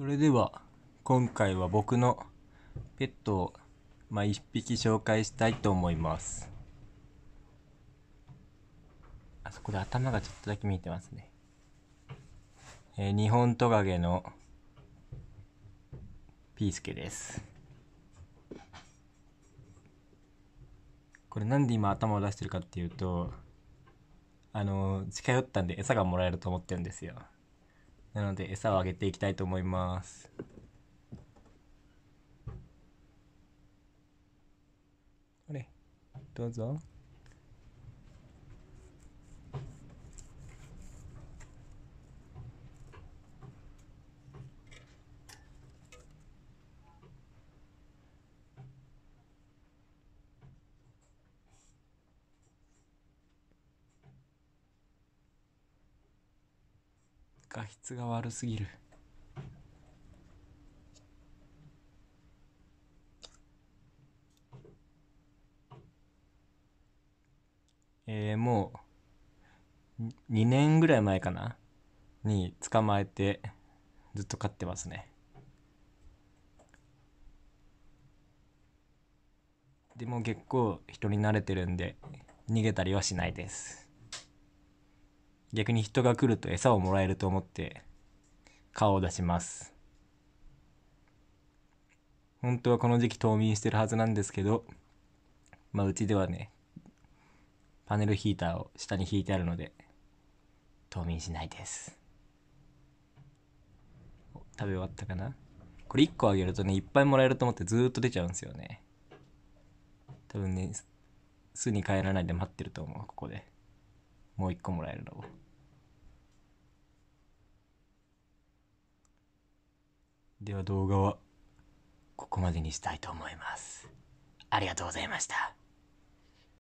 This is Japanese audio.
それでは今回は僕のペットを、まあ、1匹紹介したいと思いますあそこで頭がちょっとだけ見えてますねえー、日本トカゲのピースケですこれなんで今頭を出してるかっていうとあの近寄ったんで餌がもらえると思ってるんですよなので餌をあげていきたいと思います。あれ、どうぞ。画質が悪すぎるえー、もう2年ぐらい前かなに捕まえてずっと飼ってますねでも結構人に慣れてるんで逃げたりはしないです逆に人が来ると餌をもらえると思って顔を出します本当はこの時期冬眠してるはずなんですけどまあうちではねパネルヒーターを下に引いてあるので冬眠しないです食べ終わったかなこれ1個あげるとねいっぱいもらえると思ってずっと出ちゃうんですよね多分ね巣に帰らないで待ってると思うここで。もう一個もらえるだろうでは動画はここまでにしたいと思いますありがとうございました